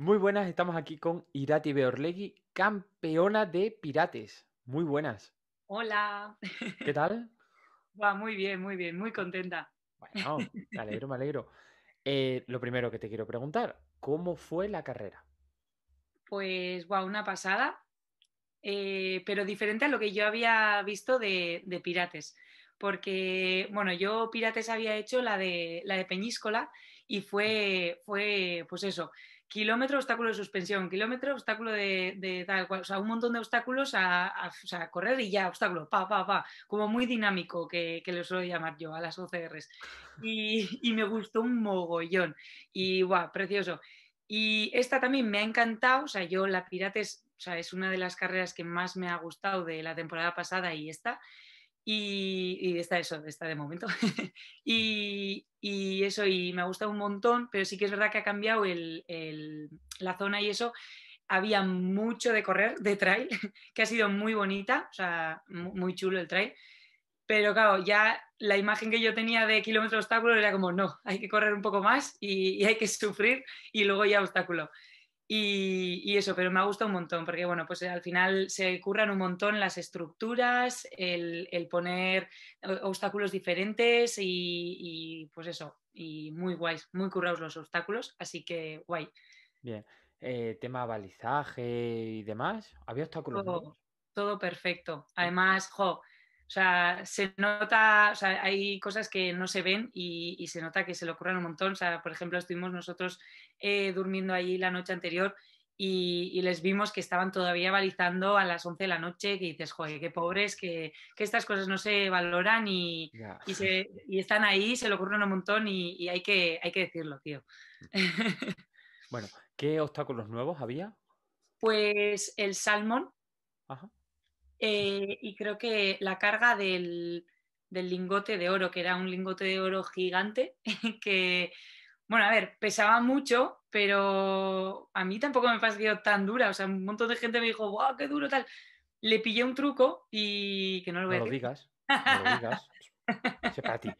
Muy buenas, estamos aquí con Irati Beorlegui, campeona de Pirates. Muy buenas. Hola. ¿Qué tal? Va, muy bien, muy bien, muy contenta. Bueno, me alegro, me alegro. Eh, lo primero que te quiero preguntar, ¿cómo fue la carrera? Pues, wow, una pasada, eh, pero diferente a lo que yo había visto de, Pirates. Porque, bueno, yo Pirates había hecho la de, la de Peñíscola y mm. fue, fue, pues eso, kilómetro, obstáculo de suspensión, kilómetro, obstáculo de, tal cual, o sea, un montón de obstáculos a, correr y ya, obstáculo, pa, pa, pa, como muy dinámico que, que lo suelo llamar yo a las OCRs. Y, me gustó un mogollón y guau, precioso. Y esta también me ha encantado, o sea, yo la Pirates, o sea, es una de las carreras que más me ha gustado de la temporada pasada y esta. Y, está eso, está de momento. Mm. y, eso, y me ha gustado un montón, pero sí que es verdad que ha cambiado el, la zona y eso. Había mucho de correr, de trail, que ha sido muy bonita, o sea, muy chulo el trail. Pero claro, ya la imagen que yo tenía de kilómetro obstáculo era como, no, hay que correr un poco más y hay que sufrir y luego ya obstáculo. Y, eso, pero me ha gustado un montón, porque bueno, pues eh, al final se curran un montón las estructuras, el, el poner obstáculos diferentes y, pues eso, y muy guays, muy currados los obstáculos, así que guay. Bien, eh, tema balizaje y demás, ¿había obstáculos? Todo, todo perfecto. Además, jo, o sea, se nota, o sea, hay cosas que no se ven y, se nota que se le ocurren un montón. O sea, por ejemplo, estuvimos nosotros eh, durmiendo allí la noche anterior y, les vimos que estaban todavía balizando a las 11 de la noche, que dices, joder, qué pobres, que, que estas cosas no se valoran y, y, están ahí, se le ocurren un montón y, hay, que, hay que decirlo, tío. Bueno, ¿qué obstáculos nuevos había? Pues el salmón, Ajá. Eh, y creo que la carga del, lingote de oro, que era un lingote de oro gigante, que, bueno, a ver, pesaba mucho, pero a mí tampoco me pareció tan dura. O sea, un montón de gente me dijo, wow, qué duro tal. Le pillé un truco y que no lo voy digas, no lo digas. ti.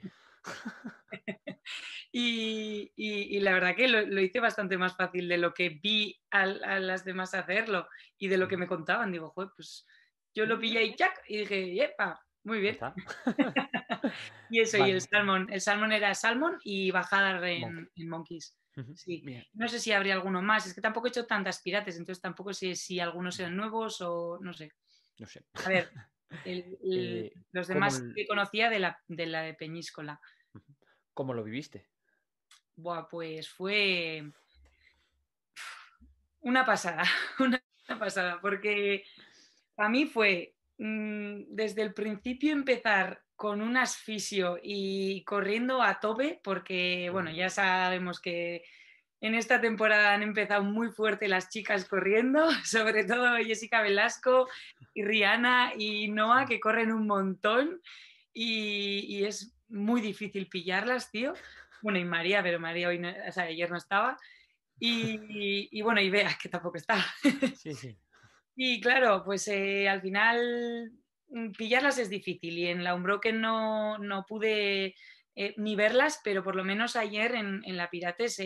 y, la verdad que lo, hice bastante más fácil de lo que vi a, las demás hacerlo y de lo que me contaban. Digo, Joder, pues yo lo pillé y chac, y dije, ¡yepa! Muy bien. y eso, y el salmón. El salmón era salmón y bajada en, monkeys. No sé si habría alguno más, es que tampoco he hecho tantas pirates, entonces tampoco sé si algunos eran nuevos o no sé. A ver, eh, los demás que conocía de la, de la de Peñíscola. ¿Cómo lo viviste? Buah, pues fue una pasada, una pasada, porque para mí fue mm, desde el principio empezar con un asfixio y corriendo a tope, porque bueno, ya sabemos que en esta temporada han empezado muy fuerte las chicas corriendo, sobre todo Jessica Velasco y Rihanna y Noah, que corren un montón y, es muy difícil pillarlas, tío. Bueno, y María, pero María hoy ayer no estaba. Y, bueno, y Bea, que tampoco está. Sí, sí. Y claro, pues eh, al final mm, pillarlas es difícil y en la Umbroken no, no pude eh, ni verlas, pero por lo menos ayer en, la Pirates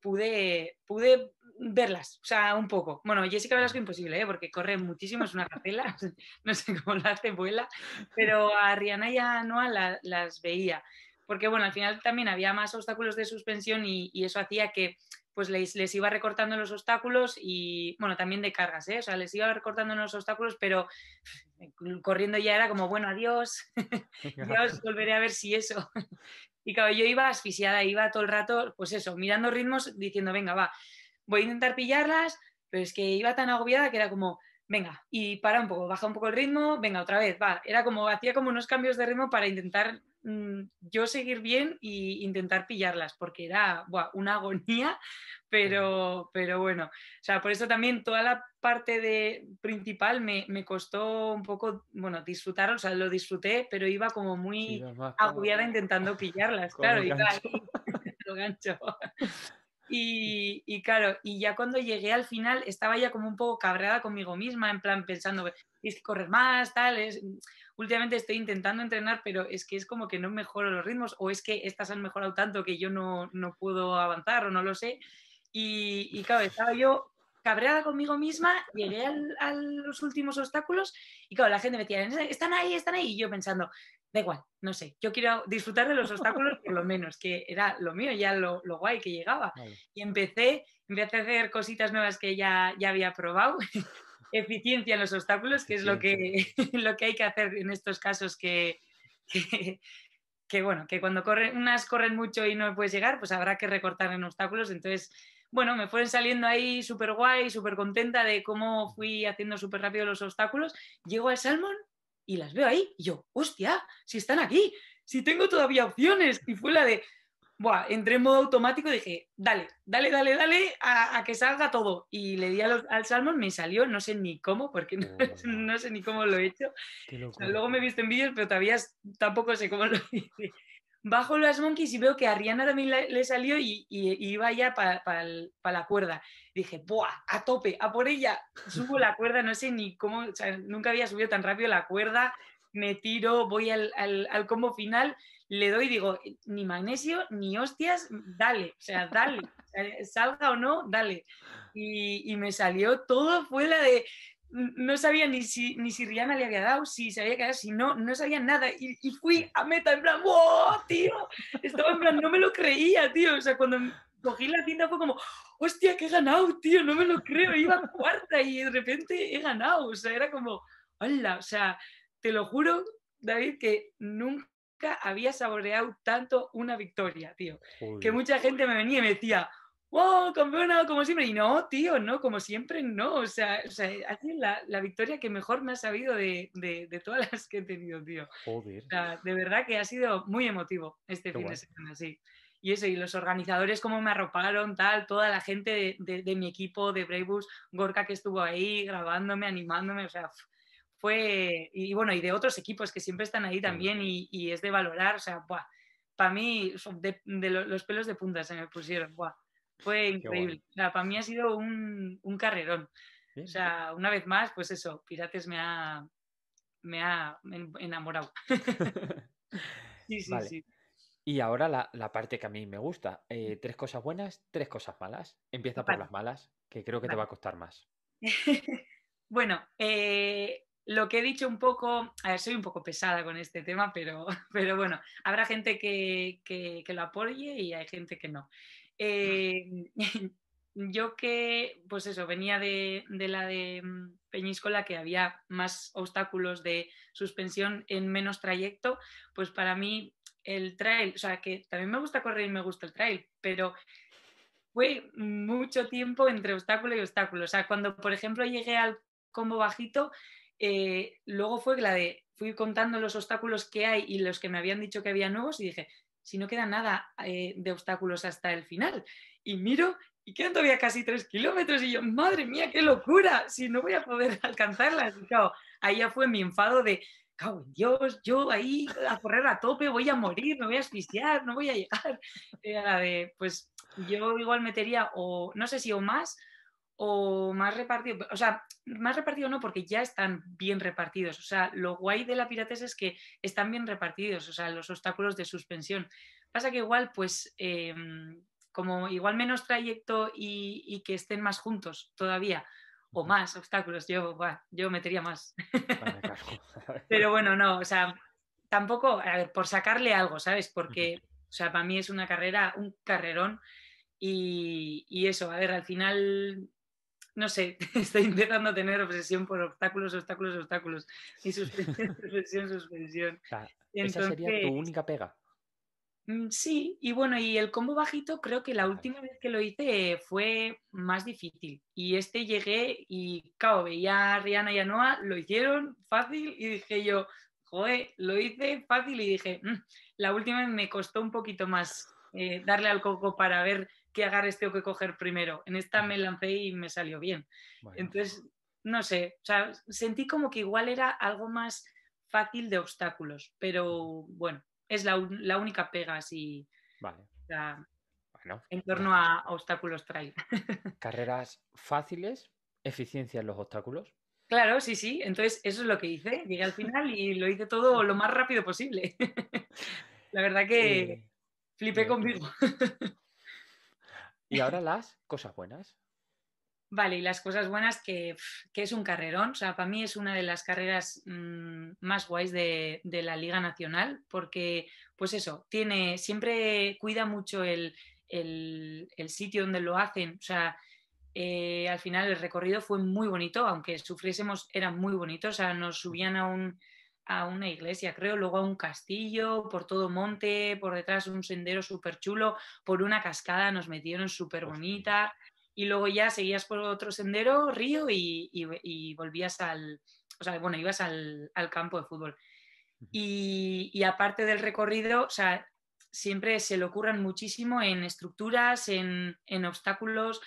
pude, pude verlas, o sea, un poco. Bueno, Jessica Velasco imposible, ¿eh? porque corre muchísimo, es una capela, no sé cómo la hace, vuela, pero a Rihanna y a Noa las veía, porque bueno, al final también había más obstáculos de suspensión y eso hacía que pues les, iba recortando los obstáculos y, bueno, también de cargas, ¿eh? O sea, les iba recortando los obstáculos, pero corriendo ya era como, bueno, adiós, ya os volveré a ver si eso. y claro, yo iba asfixiada, iba todo el rato, pues eso, mirando ritmos, diciendo, venga, va, voy a intentar pillarlas, pero es que iba tan agobiada que era como, venga, y para un poco, baja un poco el ritmo, venga, otra vez, va. Era como, hacía como unos cambios de ritmo para intentar Mm, yo seguir bien e intentar pillarlas, porque era una agonía, pero, pero bueno, o sea, por eso también toda la parte de, principal me, me costó un poco, bueno, disfrutar, o sea, lo disfruté, pero iba como muy agobiada intentando pillarlas, claro, Y, y, claro, y ya cuando llegué al final estaba ya como un poco cabreada conmigo misma, en plan pensando, tienes que correr más, tal, es últimamente estoy intentando entrenar, pero es que es como que no mejoro los ritmos o es que estas han mejorado tanto que yo no, puedo avanzar o no lo sé. Y, claro, estaba yo cabreada conmigo misma, llegué a los últimos obstáculos y claro, la gente me decía, están ahí, están ahí, y yo pensando, da igual, no sé, yo quiero disfrutar de los obstáculos por lo menos, que era lo mío, ya lo, lo guay que llegaba. Y empecé, empecé a hacer cositas nuevas que ya, ya había probado. eficiencia en los obstáculos, que es lo que, lo que hay que hacer en estos casos que, que, bueno, que cuando corren, unas corren mucho y no puedes llegar, pues habrá que recortar en obstáculos. Entonces, bueno, me fueron saliendo ahí súper guay, súper contenta de cómo fui haciendo súper rápido los obstáculos. Llego al Salmon y las veo ahí y yo, hostia, si están aquí, si tengo todavía opciones. Y fue la de, buah, entré en modo automático y dije, dale, dale, dale, dale, a, que salga todo. Y le di al salmón, me salió, no sé ni cómo, porque no, oh. sé ni cómo lo he hecho. luego me he visto en vídeos, pero todavía tampoco sé cómo lo hice. Bajo los monkeys y veo que a Rihanna también le, salió y, y, iba ya para la cuerda. dije, ¡buah! A tope, a por ella. Subo la cuerda, no sé ni cómo, o sea, nunca había subido tan rápido la cuerda. Me tiro, voy al, al, al combo final le doy, digo, ni magnesio, ni hostias, dale, o sea, dale, salga o no, dale. Y, me salió todo, fue la de, no sabía ni si, ni si Rihanna le había dado, si sabía que si no, no sabía nada. Y, y fui a meta, en plan, ¡wow, oh, tío! Estaba en plan, no me lo creía, tío. O sea, cuando cogí la tienda fue como, hostia, que he ganado, tío, no me lo creo, iba cuarta y de repente he ganado, o sea, era como, hola, o sea, te lo juro, David, que nunca había saboreado tanto una victoria, tío. Que mucha gente me venía y me decía, wow, campeona, como siempre. Y no, tío, no, como siempre, no. O sea, o sea ha sido la, la, victoria que mejor me ha sabido de, de, todas las que he tenido, tío. Joder. de verdad que ha sido muy emotivo este fin de semana, sí. Y eso, y los organizadores, cómo me arroparon, tal, toda la gente de, de mi equipo, de Bravus, Gorka que estuvo ahí grabándome, animándome, o sea, fue, y bueno, y de otros equipos que siempre están ahí también y, es de valorar, o sea, para mí de, los pelos de punta se me pusieron, fue increíble, o sea, para mí ha sido un, un carrerón, o sea, una vez más, pues eso, Pirates me ha, me ha enamorado. Y ahora la, parte que a mí me gusta, eh, mm. tres cosas buenas, tres cosas malas, empieza por las malas, que creo que te va a costar más. Bueno, eh, lo que he dicho un poco, soy un poco pesada con este tema, pero, pero bueno, habrá gente que, que, lo apoye y hay gente que no. Em, yo que, pues eso, venía de, de, la de mm, Peñíscola, que había más obstáculos de suspensión en menos trayecto, pues para mí el trail, o sea, que también me gusta correr y me gusta el trail, pero fue mucho tiempo entre obstáculo y obstáculo. O sea, cuando, por ejemplo, llegué al combo bajito, eh, luego fue la de, fui contando los obstáculos que hay y los que me habían dicho que había nuevos y dije, si no queda nada eh, de obstáculos hasta el final. Y miro y quedan todavía casi tres kilómetros y yo, madre mía, qué locura, si no voy a poder alcanzarlas. ahí ya fue mi enfado de, Dios, yo ahí a correr a tope, voy a morir, me voy a asfixiar, no voy a llegar. Era de, pues yo igual metería o, no sé si o más, o más repartido, o sea, más repartido no, porque ya están bien repartidos. O sea, lo guay de la Pirates es que están bien repartidos, o sea, los obstáculos de suspensión. Pasa que igual, pues, em, como igual menos trayecto y, que estén más juntos todavía, o más obstáculos, yo, yo metería más. Pero bueno, no, o sea, tampoco, a ver, por sacarle algo, ¿sabes? Porque, o sea, para mí es una carrera, un carrerón. Y, y, eso, a ver, al final no sé, estoy intentando tener obsesión por obstáculos, obstáculos, obstáculos. Y suspensión, suspensión, suspensión. esa sería tu única pega. Mm, sí, y bueno, y el combo bajito creo que la última vez que lo hice fue más difícil. Y este llegué y, claro, veía a Rihanna y a Noah, lo hicieron fácil y dije yo, joder, lo hice fácil y dije, mm, la última me costó un poquito más eh, darle al coco para ver qué agarres tengo que coger primero. En esta me lancé y me salió bien. Entonces, no sé, o sea, sentí como que igual era algo más fácil de obstáculos, pero bueno, es la, única pega así. en pues torno a, obstáculos trail. Carreras fáciles, eficiencia en los obstáculos. Claro, sí, sí. Entonces, eso es lo que hice. Llegué al final y lo hice todo lo más rápido posible. La verdad que eh, flipé conmigo. Y ahora las cosas buenas. Vale, y las cosas buenas que, que, es un carrerón, o sea, para mí es una de las carreras mm, más guays de, de, la Liga Nacional, porque, pues eso, tiene, siempre cuida mucho el, el, sitio donde lo hacen, o sea, eh, al final el recorrido fue muy bonito, aunque sufriésemos, era muy bonito, o sea, nos subían a un, a una iglesia, creo, luego a un castillo, por todo monte, por detrás un sendero súper chulo, por una cascada nos metieron súper bonita y luego ya seguías por otro sendero, río y, volvías al, o sea, bueno, ibas al, al campo de fútbol. Y, aparte del recorrido, o sea, siempre se le ocurran muchísimo en estructuras, en, en obstáculos,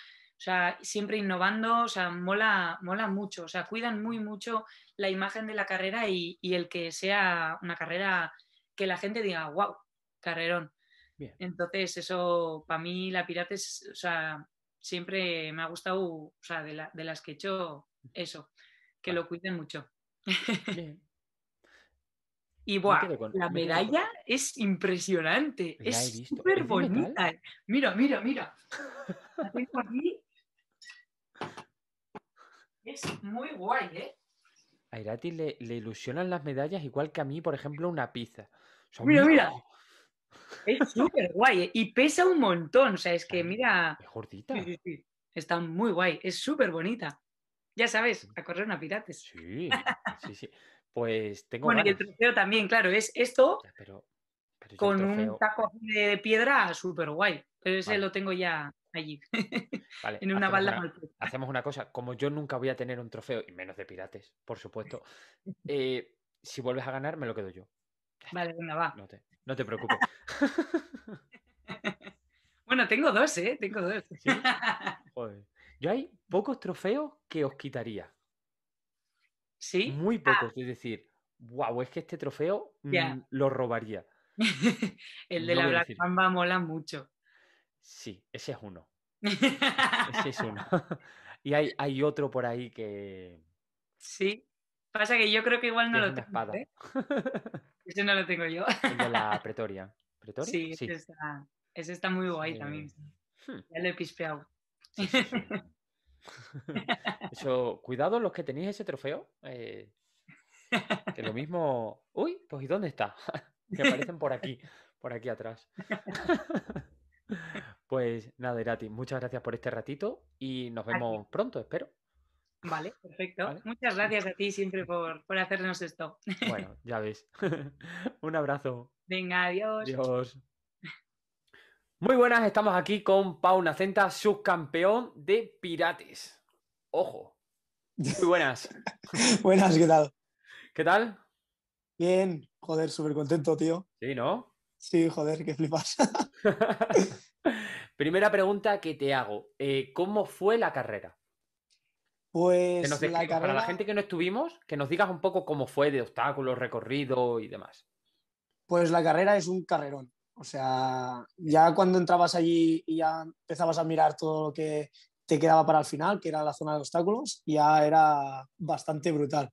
o sea, siempre innovando, o sea, mola, mola mucho. O sea, cuidan muy mucho la imagen de la carrera y, el que sea una carrera que la gente diga, wow, carrerón. Entonces, eso, para mí, la Pirates, o sea, siempre me ha gustado, o sea, de, la, de las que he hecho, eso, que lo cuiden mucho. Y buah, la medalla es impresionante. es súper bonita. ¿eh? Mira, mira, mira. La tengo aquí es muy guay, ¿eh? A Irati le, ilusionan las medallas igual que a mí, por ejemplo, una pizza. mira, mira. Es súper guay ¿eh? y pesa un montón. O sea, es que mira. Es gordita. Sí, sí, Está muy guay. Es súper bonita. Ya sabes, a correr una pirates. Sí, sí, sí. Pues tengo. Bueno, y el trofeo también, claro. Es esto pero, con un taco de piedra súper guay. Pero ese lo tengo ya allí, en una balda Hacemos una cosa, como yo nunca voy a tener un trofeo, y menos de pirates, por supuesto, eh, si vuelves a ganar, me lo quedo yo. Vale, venga, va. No te, no preocupes. bueno, tengo dos, ¿eh? Tengo dos. Yo hay pocos trofeos que os quitaría. Sí. Muy ah. pocos, es decir, wow, es que este trofeo mm, lo robaría. el de la Black mola mucho. Sí, ese es uno. ese es uno. y hay, hay otro por ahí que. Sí. Pasa que yo creo que igual no lo tengo. ¿eh? Ese no lo tengo yo. El de la Pretoria. Sí, Ese, está, muy guay también. Hmm. Ya lo he pispeado. Eso, cuidado los que tenéis ese trofeo. Eh, que lo mismo. Uy, pues ¿y dónde está? que aparecen por aquí, por aquí atrás. Pues nada, Irati, muchas gracias por este ratito y nos vemos pronto, espero. Vale, perfecto. Muchas gracias a ti siempre por, hacernos esto. Bueno, ya ves. Un abrazo. Venga, adiós. Adiós. Muy buenas, estamos aquí con Pau Nacenta, subcampeón de Pirates. Ojo. Muy buenas. buenas, ¿qué tal? ¿Qué tal? Bien, joder, súper contento, tío. Sí, ¿no? Sí, joder, qué flipas. Primera pregunta que te hago. Eh, ¿Cómo fue la carrera? Pues para la gente que no estuvimos, que nos digas un poco cómo fue de obstáculos, recorrido y demás. Pues la carrera es un carrerón. O sea, ya cuando entrabas allí y ya empezabas a mirar todo lo que te quedaba para el final, que era la zona de obstáculos, ya era bastante brutal.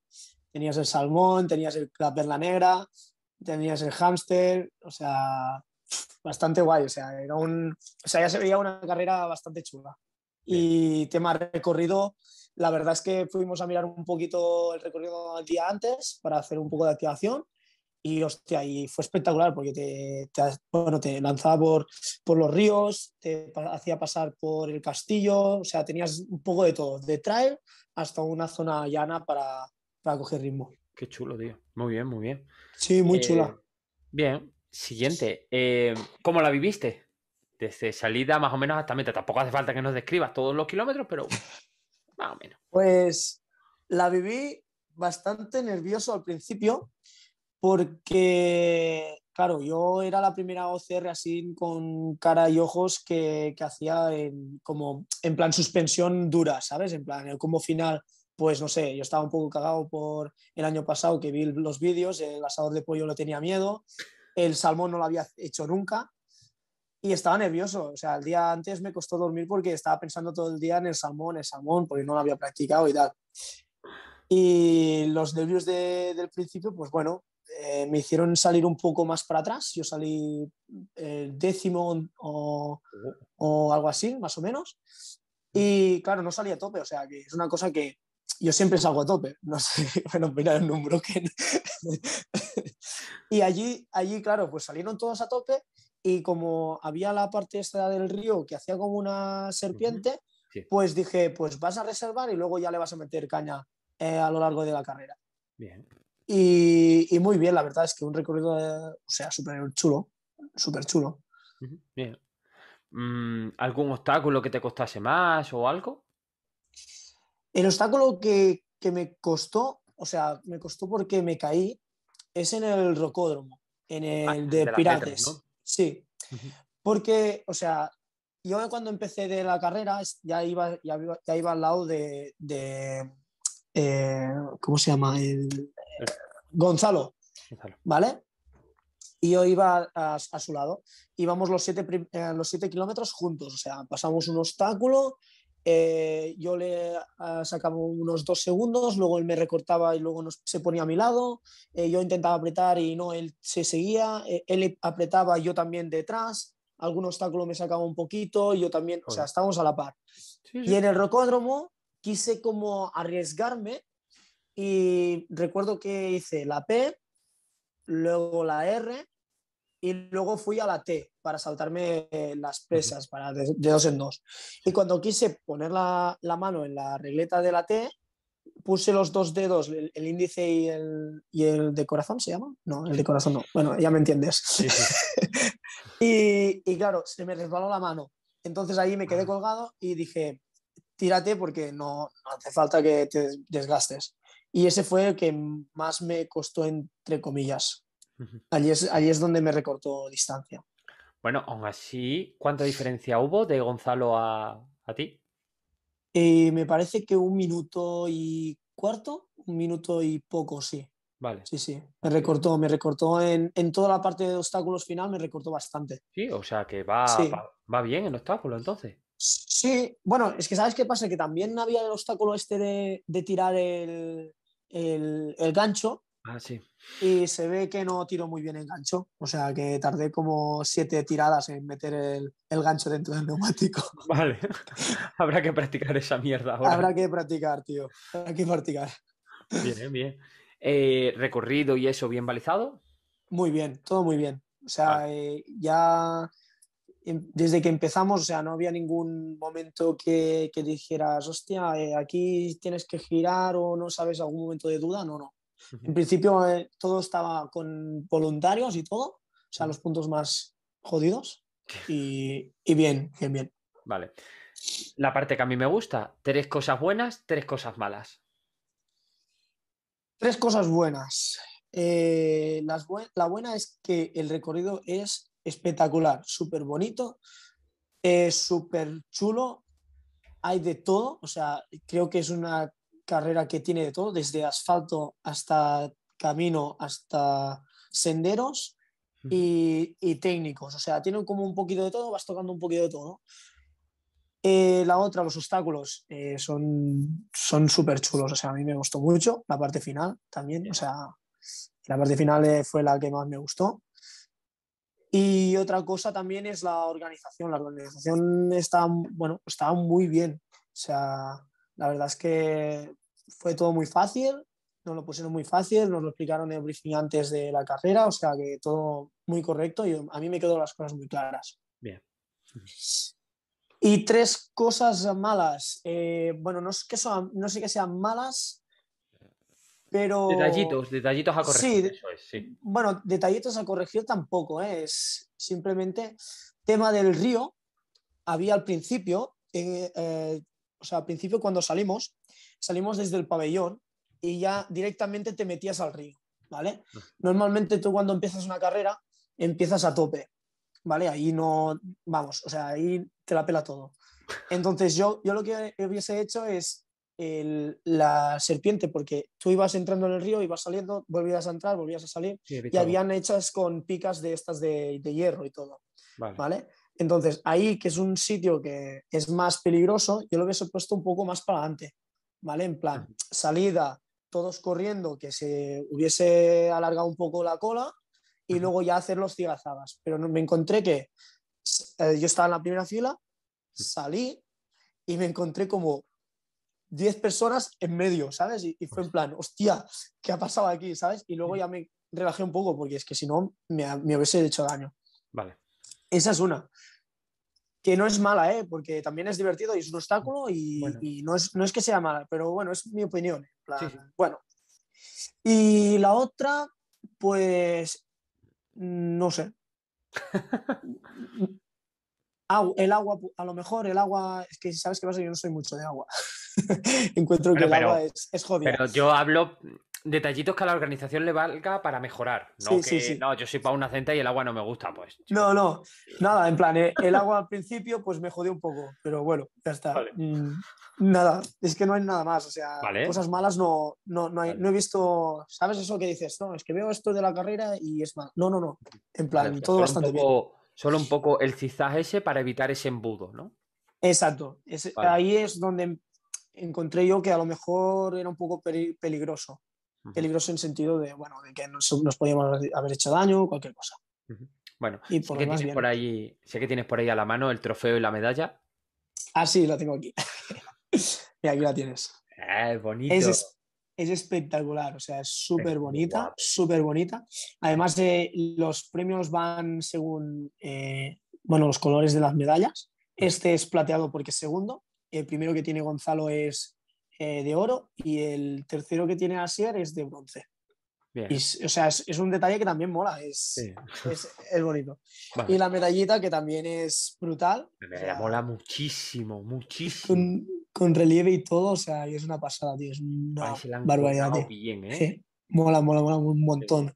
Tenías el salmón, tenías la perla negra, tenías el hámster, o sea, bastante guay, o sea, era un, o sea, ya se veía una carrera bastante chula. Y tema recorrido, la verdad es que fuimos a mirar un poquito el recorrido el día antes para hacer un poco de activación y hostia, y fue espectacular porque te, te, bueno, te lanzaba por, por los ríos, te hacía pasar por el castillo, o sea, tenías un poco de todo, de trail hasta una zona llana para, para coger ritmo. Qué chulo, tío. Muy bien, muy bien. Sí, muy chula. Eh, bien. Siguiente. Eh, ¿Cómo la viviste? Desde salida más o menos hasta meta. Tampoco hace falta que nos describas todos los kilómetros, pero más o menos. Pues la viví bastante nervioso al principio porque, claro, yo era la primera OCR así con cara y ojos que, hacía en, como en plan suspensión dura, ¿sabes? En plan, el como final pues no sé, yo estaba un poco cagado por el año pasado que vi los vídeos, el asador de pollo lo tenía miedo, el salmón no lo había hecho nunca y estaba nervioso, o sea, el día antes me costó dormir porque estaba pensando todo el día en el salmón, el salmón, porque no lo había practicado y tal. Y los nervios de, del principio, pues bueno, eh, me hicieron salir un poco más para atrás, yo salí el eh, décimo o, o algo así, más o menos. Y claro, no salí a tope, o sea, que es una cosa que yo siempre salgo a tope, no sé, bueno, un y allí, allí, claro, pues salieron todos a tope y como había la parte esta del río que hacía como una serpiente, pues dije, pues vas a reservar y luego ya le vas a meter caña eh, a lo largo de la carrera. Bien. Y, muy bien, la verdad es que un recorrido, eh, o sea, súper chulo, súper chulo. Bien. Mm, ¿Algún obstáculo que te costase más o algo? El obstáculo que, me costó, o sea, me costó porque me caí, es en el rocódromo, en el ah, de, Piratas, Pirates. Sí. Porque, o sea, yo cuando empecé de la carrera ya iba, ya iba, al lado de. Eh, ¿Cómo se llama? El, Gonzalo. ¿Vale? Y yo iba a, su lado. Íbamos los siete, eh, los siete kilómetros juntos. O sea, pasamos un obstáculo, eh, yo le ah, sacaba unos dos segundos, luego él me recortaba y luego se ponía a mi lado. Eh, yo intentaba apretar y no, él se seguía. Eh, él apretaba, yo también detrás. Algún obstáculo me sacaba un poquito, yo también, o sea, estábamos a la par. Y en el rocódromo quise como arriesgarme y recuerdo que hice la P, luego la R, y luego fui a la T para saltarme eh, las presas, para de, dos en dos. Y cuando quise poner la, mano en la regleta de la T, puse los dos dedos, el, índice y el, de corazón, ¿se llama? No, el de corazón no. Bueno, ya me entiendes. y, y, claro, se me resbaló la mano. Entonces ahí me quedé colgado y dije, tírate porque no, no hace falta que te desgastes. Y ese fue el que más me costó, entre comillas. Allí es, es donde me recortó distancia. Bueno, aún así, ¿cuánta diferencia hubo de Gonzalo a, ti? Eh, me parece que un minuto y cuarto, un minuto y poco, sí. Vale. Sí, sí. Me recortó, me recortó en, toda la parte de obstáculos final, me recortó bastante. Sí, o sea que va, va, bien el obstáculo entonces. Sí, bueno, es que sabes qué pasa, que también había el obstáculo este de, tirar el, el gancho, Ah, sí. Y se ve que no tiró muy bien el gancho. O sea que tardé como siete tiradas en meter el, gancho dentro del neumático. Vale. Habrá que practicar esa mierda ahora. Habrá que practicar, tío. Habrá que practicar. Bien, bien. Eh, ¿Recorrido y eso bien balizado? Muy bien, todo muy bien. O sea, eh, ya em, desde que empezamos, o sea, no había ningún momento que, que dijeras, hostia, eh, aquí tienes que girar o no sabes algún momento de duda, no, no. En principio eh, todo estaba con voluntarios y todo, o sea, los puntos más jodidos y, bien, bien, bien. Vale. La parte que a mí me gusta, tres cosas buenas, tres cosas malas. Tres cosas buenas. Eh, la buena es que el recorrido es espectacular, súper bonito, Es súper chulo, hay de todo, o sea, creo que es una carrera que tiene de todo, desde asfalto hasta camino, hasta senderos y, técnicos. O sea, tiene como un poquito de todo, vas tocando un poquito de todo. Eh, la otra, los obstáculos, eh, son súper chulos. O sea, a mí me gustó mucho la parte final también. O sea, la parte final eh, fue la que más me gustó. Y otra cosa también es la organización. La organización está, bueno, está muy bien. O sea, la verdad es que fue todo muy fácil, nos lo pusieron muy fácil, nos lo explicaron en el briefing antes de la carrera, o sea que todo muy correcto y a mí me quedaron las cosas muy claras. Bien. Y tres cosas malas. Eh, bueno, no, es que son, no sé que sean malas, pero... Detallitos, detallitos a corregir. Sí, Bueno, detallitos a corregir tampoco, ¿eh? es simplemente tema del río. Había al principio, eh, o sea, al principio cuando salimos, salimos desde el pabellón y ya directamente te metías al río, ¿vale? Ah. Normalmente tú cuando empiezas una carrera empiezas a tope, ¿vale? Ahí no, vamos, o sea, ahí te la pela todo. Entonces yo, yo lo que hubiese hecho es la serpiente, porque tú ibas entrando en el río, ibas saliendo, volvías a entrar, volvías a salir, y habían hechas con picas de estas de, hierro y todo, ¿vale? Entonces, ahí, que es un sitio que es más peligroso, yo lo hubiese puesto un poco más para adelante, ¿vale? En plan, salida, todos corriendo, que se hubiese alargado un poco la cola y luego ya hacer los cigazadas. Pero me encontré que eh, yo estaba en la primera fila, salí y me encontré como 10 personas en medio, ¿sabes? Y, fue en plan, hostia, ¿qué ha pasado aquí, ¿sabes? Y luego ya me relajé un poco porque es que si no me, me hubiese hecho daño. Vale. Esa es una que no es mala, ¿eh? porque también es divertido y es un obstáculo y, no, es, no, es, que sea mala, pero bueno, es mi opinión. Bueno. Y la otra, pues, no sé. el agua, a lo mejor el agua, es que sabes que pasa, yo no soy mucho de agua. Encuentro que el agua es, es Pero yo hablo detallitos que a la organización le valga para mejorar. No, que, no yo soy para una centa y el agua no me gusta, pues. No, no, nada, en plan, eh, el agua al principio pues me jodió un poco, pero bueno, ya está. Mm, nada, es que no hay nada más, o sea, cosas malas no, no, he visto, ¿sabes eso que dices? No, es que veo esto de la carrera y es mal. No, no, no, en plan, pues todo bastante bien. Solo un poco el cizaje ese para evitar ese embudo, ¿no? Exacto, ahí es donde encontré yo que a lo mejor era un poco peligroso. Peligroso en sentido de, bueno, de que nos, nos podíamos haber hecho daño o cualquier cosa. Bueno, y por sé, tienes por ahí, sé que tienes por ahí a la mano el trofeo y la medalla. Ah, sí, la tengo aquí. y aquí la tienes. Eh, bonito. Es, espectacular, o sea, es súper bonita, súper bonita. Además, de los premios van según, eh, bueno, los colores de las medallas. Este es plateado porque es segundo. El primero que tiene Gonzalo es eh, de oro y el tercero que tiene Asier es de bronce. o sea, es, un detalle que también mola, es, bonito. Y la medallita que también es brutal. Me mola muchísimo, muchísimo. Con, relieve y todo, o sea, y es una pasada, tío, es una barbaridad. ¿eh? Mola, mola, mola un montón.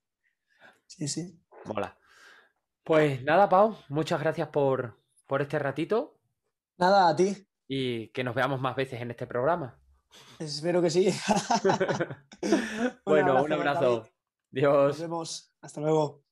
Sí, sí. Mola. Pues nada, Pau, muchas gracias por este ratito. Nada, a ti. Y que nos veamos más veces en este programa. Espero que sí. bueno, un abrazo. Dios. Nos vemos. Hasta luego.